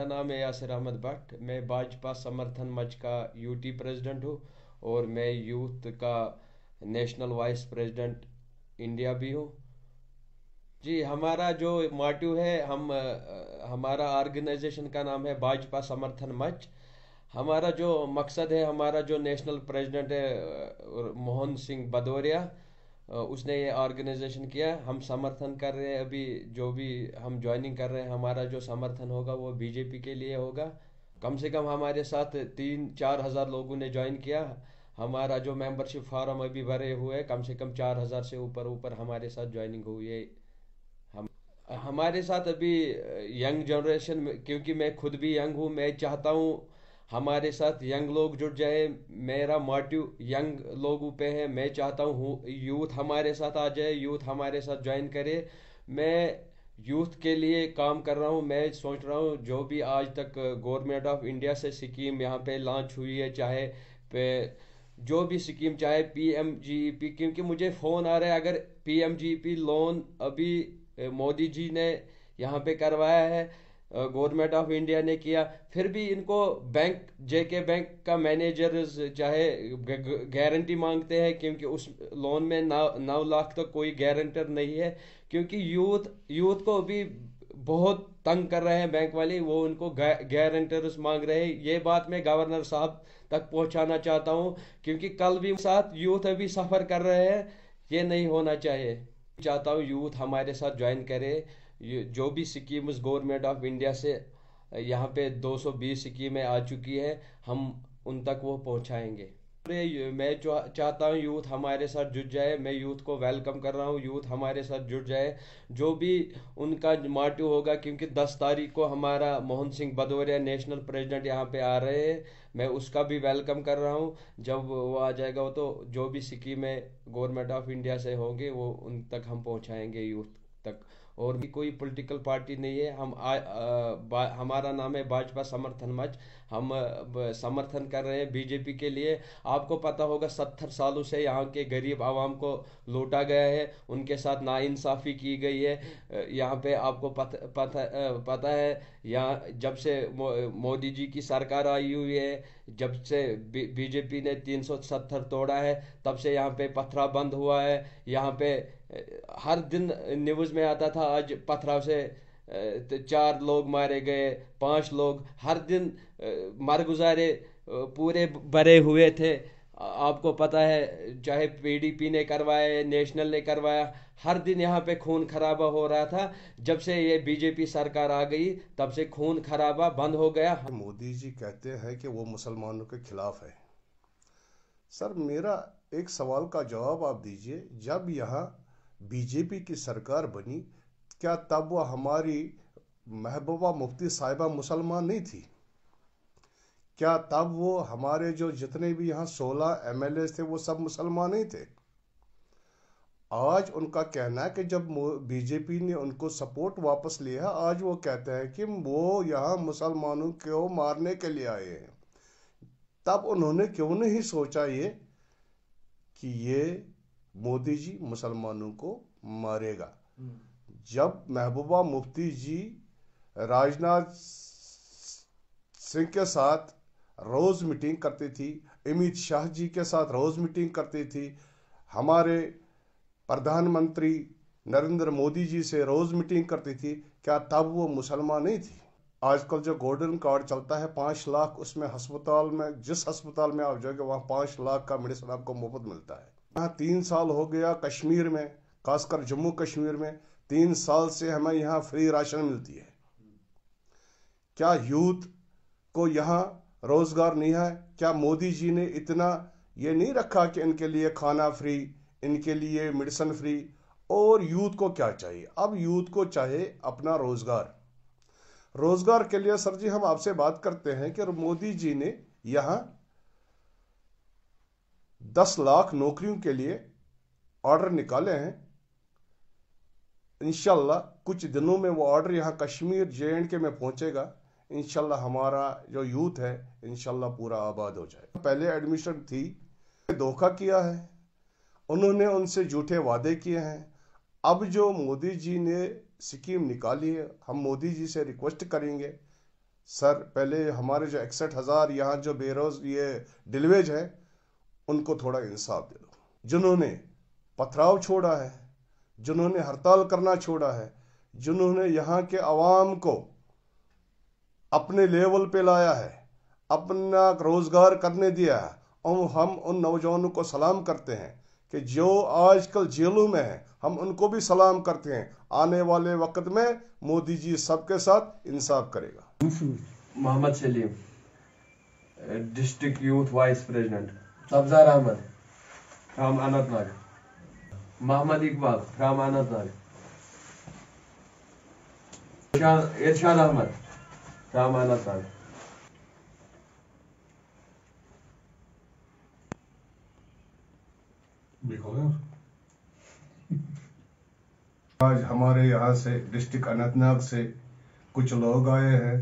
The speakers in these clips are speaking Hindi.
मेरा नाम है यासिर अहमद भट्ट मैं भाजपा समर्थन मंच का यूटी प्रेसिडेंट हूँ और मैं यूथ का नेशनल वाइस प्रेसिडेंट इंडिया भी हूँ जी हमारा जो माट्यू है हम हमारा ऑर्गेनाइजेशन का नाम है भाजपा समर्थन मंच हमारा जो मकसद है हमारा जो नेशनल प्रेसिडेंट है मोहन सिंह भदौरिया उसने ये ऑर्गेनाइजेशन किया हम समर्थन कर रहे हैं अभी जो भी हम ज्वाइनिंग कर रहे हैं हमारा जो समर्थन होगा वो बीजेपी के लिए होगा कम से कम हमारे साथ तीन चार हज़ार लोगों ने ज्वाइन किया हमारा जो मेंबरशिप फॉर्म अभी भरे हुए कम से कम चार हज़ार से ऊपर ऊपर हमारे साथ ज्वाइनिंग हुई है हम हमारे साथ अभी यंग जनरेशन क्योंकि मैं खुद भी यंग हूँ मैं चाहता हूँ हमारे साथ यंग लोग जुड़ जाए मेरा मोटिव यंग लोगों पे है मैं चाहता हूँ यूथ हमारे साथ आ जाए यूथ हमारे साथ ज्वाइन करे मैं यूथ के लिए काम कर रहा हूँ मैं सोच रहा हूँ जो भी आज तक गवर्नमेंट ऑफ इंडिया से स्कीम यहाँ पे लॉन्च हुई है चाहे पे जो भी स्कीम चाहे पी एम जी पी क्योंकि मुझे फ़ोन आ रहा है अगर P M G P loan अभी मोदी जी ने यहाँ पे करवाया है गवर्नमेंट ऑफ इंडिया ने किया फिर भी इनको बैंक जेके बैंक का मैनेजर चाहे गारंटी मांगते हैं क्योंकि उस लोन में नौ नौ लाख तक तो कोई गारंटर नहीं है क्योंकि यूथ यूथ को भी बहुत तंग कर रहे हैं बैंक वाले वो उनको गारंटर्स मांग रहे हैं ये बात मैं गवर्नर साहब तक पहुंचाना चाहता हूं क्योंकि कल भी साथ यूथ अभी सफ़र कर रहे हैं ये नहीं होना चाहिए चाहता हूं यूथ हमारे साथ ज्वाइन करे ये जो भी स्कीम उस गवर्नमेंट ऑफ इंडिया से यहाँ पे 220 स्कीमें आ चुकी है हम उन तक वो पहुँचाएंगे पूरे मैं चाहता हूँ यूथ हमारे साथ जुट जाए मैं यूथ को वेलकम कर रहा हूँ यूथ हमारे साथ जुट जाए जो भी उनका माटिव होगा क्योंकि 10 तारीख को हमारा मोहन सिंह भदौरिया नेशनल प्रेसिडेंट यहाँ पे आ रहे हैं मैं उसका भी वेलकम कर रहा हूँ जब वो आ जाएगा वो तो जो भी स्कीमें गवर्नमेंट ऑफ इंडिया से होंगे वो उन तक हम पहुँचाएँगे यूथ तक और भी कोई पॉलिटिकल पार्टी नहीं है हम आ, आ, हमारा नाम है भाजपा समर्थन मंच हम समर्थन कर रहे हैं बीजेपी के लिए आपको पता होगा सत्तर सालों से यहाँ के गरीब आवाम को लूटा गया है उनके साथ नाइंसाफ़ी की गई है यहाँ पे आपको पत, पत, पता है यहाँ जब से मोदी जी की सरकार आई हुई है जब से बीजेपी ने तीन सौ सत्तर तोड़ा है तब से यहाँ पे पथरा बंद हुआ है यहाँ पे हर दिन न्यूज़ में आता था आज पथराव से चार लोग मारे गए पांच लोग हर दिन मरगुजारे पूरे भरे हुए थे आपको पता है चाहे पीडीपी ने करवाया नेशनल ने करवाया हर दिन यहाँ पे खून खराबा हो रहा था जब से ये बीजेपी सरकार आ गई तब से खून खराबा बंद हो गया मोदी जी कहते हैं कि वो मुसलमानों के खिलाफ है सर मेरा एक सवाल का जवाब आप दीजिए जब यहाँ बीजेपी की सरकार बनी क्या तब वह हमारी महबूबा मुफ्ती साहिबा मुसलमान नहीं थी क्या तब वो हमारे जो जितने भी यहाँ सोलह एम थे वो सब मुसलमान ही थे आज उनका कहना है कि जब बीजेपी ने उनको सपोर्ट वापस लिया आज वो कहते हैं कि वो यहाँ मुसलमानों को मारने के लिए आए हैं तब उन्होंने क्यों नहीं सोचा ये कि ये मोदी जी मुसलमानों को मारेगा हम्म। जब महबूबा मुफ्ती जी राजनाथ सिंह के साथ रोज़ मीटिंग करती थी अमित शाह जी के साथ रोज़ मीटिंग करती थी हमारे प्रधानमंत्री नरेंद्र मोदी जी से रोज़ मीटिंग करती थी क्या तब वो मुसलमान नहीं थी आजकल जो गोल्डन कार्ड चलता है पांच लाख उसमें अस्पताल में जिस अस्पताल में आप जाओगे वहां पांच लाख का मेडिसिन आपको मुफ्त मिलता है यहाँ तीन साल हो गया कश्मीर में खासकर जम्मू कश्मीर में तीन साल से हमें यहाँ फ्री राशन मिलती है क्या यूथ को यहाँ रोजगार नहीं है क्या मोदी जी ने इतना ये नहीं रखा कि इनके लिए खाना फ्री इनके लिए मेडिसन फ्री और यूथ को क्या चाहिए अब यूथ को चाहे अपना रोजगार रोजगार के लिए सर जी हम आपसे बात करते हैं कि मोदी जी ने यहाँ दस लाख नौकरियों के लिए ऑर्डर निकाले हैं इनशाला कुछ दिनों में वो ऑर्डर यहाँ कश्मीर जे एंड के में पहुँचेगा इन हमारा जो यूथ है इन पूरा आबाद हो जाएगा पहले एडमिशन थी धोखा किया है उन्होंने उनसे झूठे वादे किए हैं अब जो मोदी जी ने स्कीम निकाली है हम मोदी जी से रिक्वेस्ट करेंगे सर पहले हमारे जो इकसठ हज़ार यहाँ जो बेरोज ये डिलवेज है उनको थोड़ा इंसाफ दे दो जिन्होंने पथराव छोड़ा है जिन्होंने हड़ताल करना छोड़ा है जिन्होंने यहाँ के आवाम को अपने लेवल पे लाया है अपना रोज़गार करने दिया है और हम उन नौजवानों को सलाम करते हैं कि जो आजकल जेलों में हैं हम उनको भी सलाम करते हैं आने वाले वक्त में मोदी जी सबके साथ इंसाफ करेगा Mohammad Salim district youth vice president Sabzar Ahmad हम अनंतनाग मोहम्मद इकबाल फ्राम इरशाद अहमद फ्राम आज हमारे यहाँ से डिस्ट्रिक्ट अनंतनाग से कुछ लोग आए हैं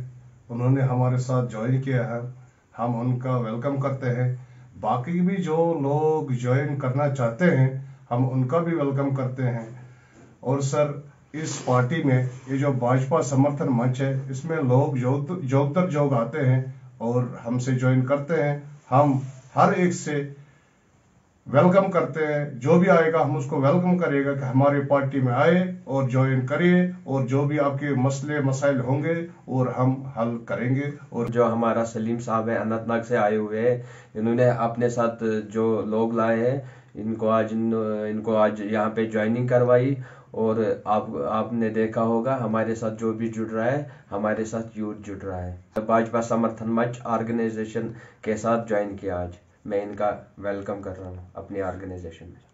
उन्होंने हमारे साथ ज्वाइन किया है हम उनका वेलकम करते हैं बाकी भी जो लोग ज्वाइन करना चाहते हैं हम उनका भी वेलकम करते हैं और सर इस पार्टी में ये जो भाजपा समर्थन मंच है इसमें लोग जोग दर जोग आते हैं और हमसे ज्वाइन करते हैं हम हर एक से वेलकम करते हैं जो भी आएगा हम उसको वेलकम करेगा कि हमारे पार्टी में आए और ज्वाइन करिए और जो भी आपके मसले मसाइल होंगे और हम हल करेंगे और जो हमारा सलीम साहब है अनंतनाग से आए हुए हैं इन्होंने अपने साथ जो लोग लाए हैं इनको आज इनको आज यहाँ पे ज्वाइनिंग करवाई और आप आपने देखा होगा हमारे साथ जो भी जुड़ रहा है हमारे साथ यूथ जुड़ रहा है भाजपा समर्थन मंच ऑर्गेनाइजेशन के साथ ज्वाइन किया आज मैं इनका वेलकम कर रहा हूँ अपनी ऑर्गेनाइजेशन में